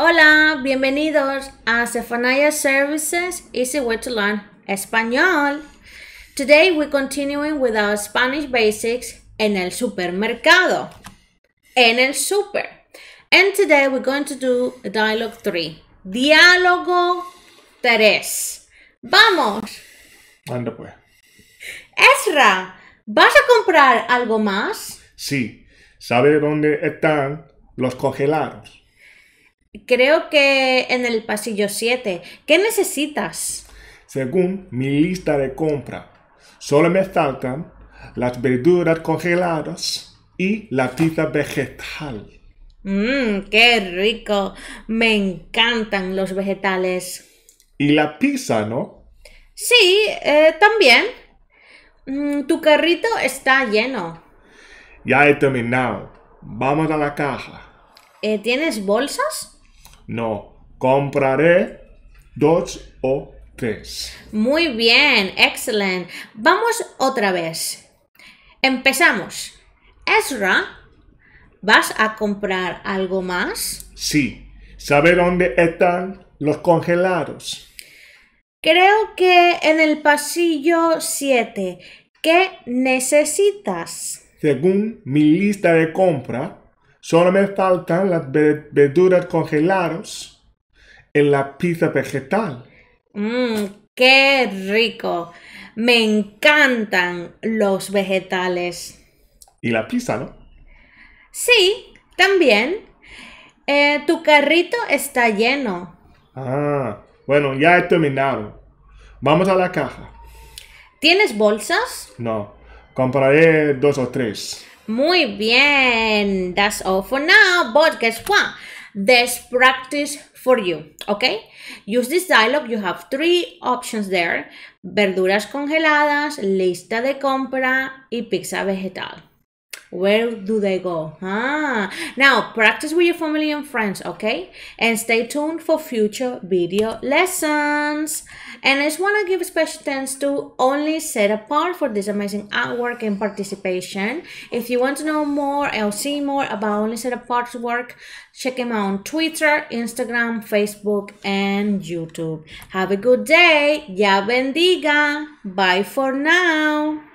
Hola, bienvenidos a Zefanaya Services Easy Way to Learn Español. Today we're continuing with our Spanish basics en el supermercado. En el super. And today we're going to do dialogue 3. Diálogo 3. Vamos. Anda pues. Ezra, ¿vas a comprar algo más? Sí. ¿Sabe dónde están los congelados? Creo que en el pasillo 7. ¿Qué necesitas? Según mi lista de compra, solo me faltan las verduras congeladas y la pizza vegetal. Mmm, qué rico. Me encantan los vegetales. Y la pizza, ¿no? Sí, eh, también. Mm, tu carrito está lleno. Ya he terminado. Vamos a la caja. Eh, ¿Tienes bolsas? No, compraré dos o tres. Muy bien, excelente. Vamos otra vez. Empezamos. Ezra, ¿vas a comprar algo más? Sí. ¿Sabe dónde están los congelados? Creo que en el pasillo 7. ¿Qué necesitas? Según mi lista de compra, Solo me faltan las verduras congeladas en la pizza vegetal. Mmm, qué rico. Me encantan los vegetales. Y la pizza, ¿no? Sí, también. Eh, tu carrito está lleno. Ah, bueno, ya he terminado. Vamos a la caja. ¿Tienes bolsas? No, compraré dos o tres. Muy bien. That's all for now. But guess what? There's practice for you, okay? Use this dialogue. You have three options there. Verduras congeladas, lista de compra y pizza vegetal. Where do they go? Ah, now practice with your family and friends, okay? And stay tuned for future video lessons. And I just want to give special thanks to Only Set Apart for this amazing artwork and participation. If you want to know more or see more about Only Set Apart's work, check him out on Twitter, Instagram, Facebook, and YouTube. Have a good day. Ya bendiga. Bye for now.